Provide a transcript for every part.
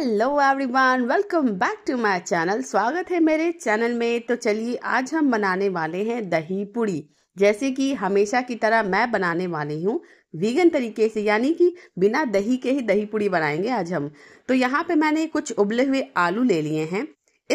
hello everyone welcome back to my channel स्वागत है मेरे चैनल में तो चलिए आज हम बनाने वाले हैं दही पूड़ी जैसे कि हमेशा की तरह मैं बनाने वाली हूँ वीगन तरीके से यानी कि बिना दही के ही दही पूड़ी बनाएंगे आज हम तो यहाँ पे मैंने कुछ उबले हुए आलू ले लिए हैं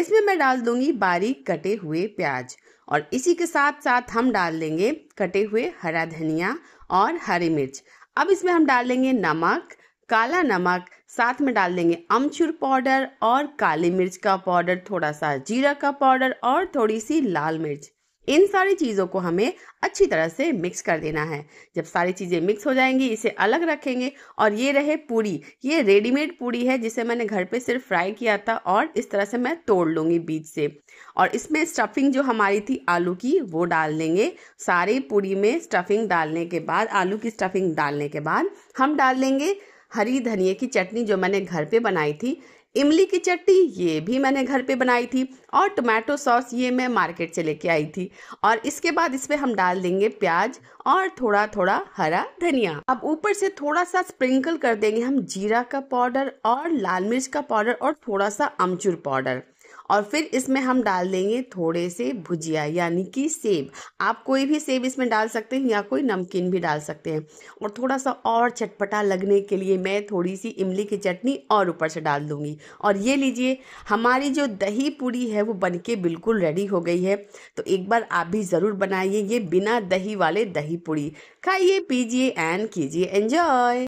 इसमें मैं डाल दूंगी बारीक कटे हुए प्याज और इसी के साथ साथ हम डाल देंगे कटे हुए हरा धनिया और हरी मिर्च अब इसमें हम डाल देंगे नमक काला नमक साथ में डाल देंगे अमचूर पाउडर और काली मिर्च का पाउडर थोड़ा सा जीरा का पाउडर और थोड़ी सी लाल मिर्च इन सारी चीज़ों को हमें अच्छी तरह से मिक्स कर देना है जब सारी चीज़ें मिक्स हो जाएंगी इसे अलग रखेंगे और ये रहे पूरी ये रेडीमेड पूरी है जिसे मैंने घर पे सिर्फ फ्राई किया था और इस तरह से मैं तोड़ लूँगी बीच से और इसमें स्टफिंग जो हमारी थी आलू की वो डाल देंगे सारी पूरी में स्टफिंग डालने के बाद आलू की स्टफिंग डालने के बाद हम डाल देंगे हरी धनिए की चटनी जो मैंने घर पे बनाई थी इमली की चटनी ये भी मैंने घर पे बनाई थी और टोमेटो सॉस ये मैं मार्केट से लेके आई थी और इसके बाद इस पर हम डाल देंगे प्याज और थोड़ा थोड़ा हरा धनिया अब ऊपर से थोड़ा सा स्प्रिंकल कर देंगे हम जीरा का पाउडर और लाल मिर्च का पाउडर और थोड़ा सा अमचूर पाउडर और फिर इसमें हम डाल देंगे थोड़े से भुजिया यानी कि सेब आप कोई भी सेब इसमें डाल सकते हैं या कोई नमकीन भी डाल सकते हैं और थोड़ा सा और चटपटा लगने के लिए मैं थोड़ी सी इमली की चटनी और ऊपर से डाल दूँगी और ये लीजिए हमारी जो दही पूड़ी है वो बन के बिल्कुल रेडी हो गई है तो एक बार आप भी ज़रूर बनाइए ये बिना दही वाले दही पूड़ी खाइए पीजिए एंड कीजिए एंजॉय